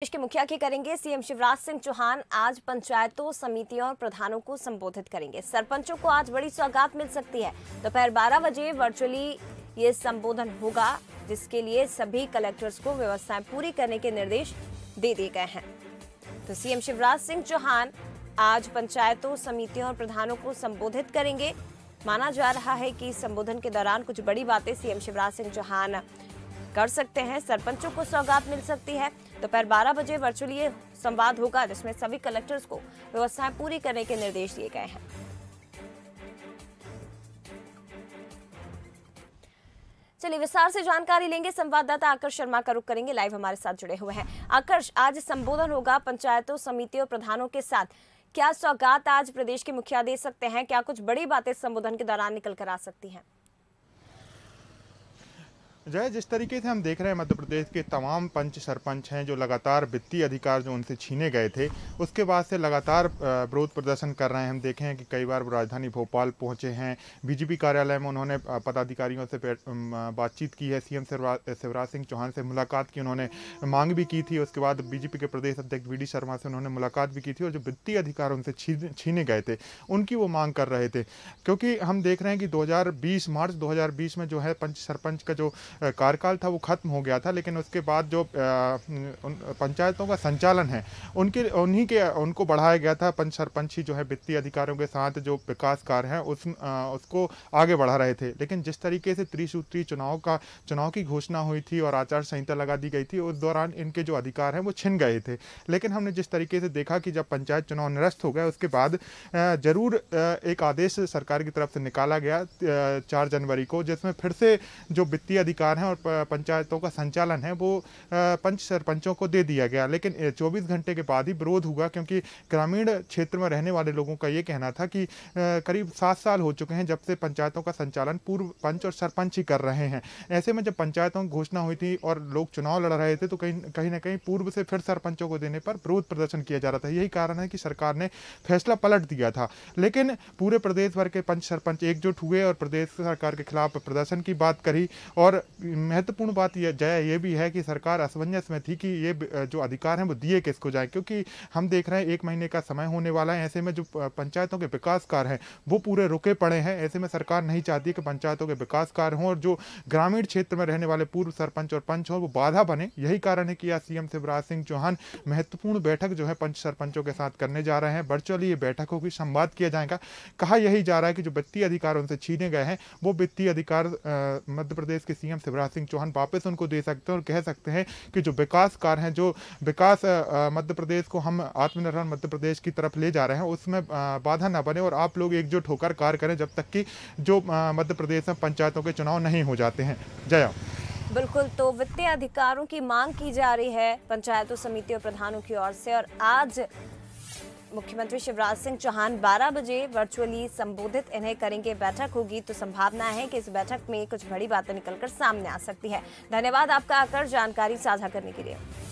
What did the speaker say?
प्रदेश के मुखिया की करेंगे सीएम शिवराज सिंह चौहान आज पंचायतों समितियों और प्रधानों को संबोधित करेंगे सरपंचों को आज बड़ी सौगात मिल सकती है दोपहर तो बारह बजे वर्चुअली ये संबोधन होगा जिसके लिए सभी कलेक्टर्स को व्यवस्थाएं पूरी करने के निर्देश दे दिए गए हैं तो सीएम शिवराज सिंह चौहान आज पंचायतों समितियों और प्रधानों को संबोधित करेंगे माना जा रहा है कि संबोधन के दौरान कुछ बड़ी बातें सीएम शिवराज सिंह चौहान कर सकते हैं सरपंचों को सौगात मिल सकती है दोपहर तो बारह बजे वर्चुअली संवाद होगा जिसमें सभी कलेक्टर्स को व्यवस्थाएं पूरी करने के निर्देश दिए गए हैं चलिए विस्तार से जानकारी लेंगे संवाददाता आकर्ष शर्मा का रुख करेंगे लाइव हमारे साथ जुड़े हुए हैं आकर्ष आज संबोधन होगा पंचायतों समितियों प्रधानों के साथ क्या सौगात आज प्रदेश के मुखिया दे सकते हैं क्या कुछ बड़ी बातें संबोधन के दौरान निकल कर आ सकती हैं जय जिस तरीके से हम देख रहे हैं मध्य प्रदेश के तमाम पंच सरपंच हैं जो लगातार वित्तीय अधिकार जो उनसे छीने गए थे उसके बाद से लगातार विरोध प्रदर्शन कर रहे हैं हम देखें कि कई बार वो राजधानी भोपाल पहुंचे हैं बीजेपी कार्यालय में उन्होंने पदाधिकारियों से बातचीत की है सीएम शिवराज सिंह चौहान से मुलाकात की उन्होंने मांग भी की थी उसके बाद बीजेपी के प्रदेश अध्यक्ष वी शर्मा से उन्होंने मुलाकात भी की थी और जो वित्तीय अधिकार उनसे छीने गए थे उनकी वो मांग कर रहे थे क्योंकि हम देख रहे हैं कि दो मार्च दो में जो है पंच सरपंच का जो कार्यकाल था वो ख़त्म हो गया था लेकिन उसके बाद जो पंचायतों का संचालन है उनके उन्हीं के उनको बढ़ाया गया था पंच सरपंच ही जो है वित्तीय अधिकारियों के साथ जो विकास कार्य हैं उस उसको आगे बढ़ा रहे थे लेकिन जिस तरीके से त्रिसूत्री चुनाव का चुनाव की घोषणा हुई थी और आचार संहिता लगा दी गई थी उस दौरान इनके जो अधिकार हैं वो छिन गए थे लेकिन हमने जिस तरीके से देखा कि जब पंचायत चुनाव निरस्त हो गए उसके बाद ज़रूर एक आदेश सरकार की तरफ से निकाला गया चार जनवरी को जिसमें फिर से जो वित्तीय अधिकार अधिकार हैं और पंचायतों का संचालन है वो पंच सरपंचों को दे दिया गया लेकिन 24 घंटे के बाद ही विरोध हुआ क्योंकि ग्रामीण क्षेत्र में रहने वाले लोगों का ये कहना था कि करीब सात साल हो चुके हैं जब से पंचायतों का संचालन पूर्व पंच और सरपंच ही कर रहे हैं ऐसे में जब पंचायतों की घोषणा हुई थी और लोग चुनाव लड़ रहे थे तो कहीं कहीं ना कहीं पूर्व से फिर सरपंचों को देने पर विरोध प्रदर्शन किया जा रहा था यही कारण है कि सरकार ने फैसला पलट दिया था लेकिन पूरे प्रदेश भर के पंच सरपंच एकजुट हुए और प्रदेश सरकार के खिलाफ प्रदर्शन की बात करी और महत्वपूर्ण बात यह जय ये भी है कि सरकार असमंजस में थी कि ये जो अधिकार हैं वो दिए किसको जाए क्योंकि हम देख रहे हैं एक महीने का समय होने वाला है ऐसे में जो पंचायतों के विकास कार्य हैं वो पूरे रुके पड़े हैं ऐसे में सरकार नहीं चाहती कि पंचायतों के विकास कार्य हों और जो ग्रामीण क्षेत्र में रहने वाले पूर्व सरपंच और पंच हों वो बाधा बने यही कारण है कि आज सीएम शिवराज सिंह चौहान महत्वपूर्ण बैठक जो है पंच सरपंचों के साथ करने जा रहे हैं वर्चुअली ये बैठक होगी संवाद किया जाएगा कहा यही जा रहा है कि जो वित्तीय अधिकार उनसे छीने गए हैं वो वित्तीय अधिकार मध्य प्रदेश के सीएम शिवराज सिंह चौहान वापस उनको दे सकते हैं और कह सकते हैं कि जो विकास कार्य हैं जो विकास मध्य प्रदेश को हम आत्मनिर्भर मध्य प्रदेश की तरफ ले जा रहे हैं उसमें बाधा ना बने और आप लोग एकजुट होकर कार्य करें जब तक कि जो मध्य प्रदेश में पंचायतों के चुनाव नहीं हो जाते हैं जया बिल्कुल तो वित्तीय अधिकारों की मांग की जा रही है पंचायतों समितियों प्रधानों की ओर से और आज मुख्यमंत्री शिवराज सिंह चौहान 12 बजे वर्चुअली संबोधित इन्हें करेंगे बैठक होगी तो संभावना है कि इस बैठक में कुछ बड़ी बातें निकलकर सामने आ सकती है धन्यवाद आपका आकर जानकारी साझा करने के लिए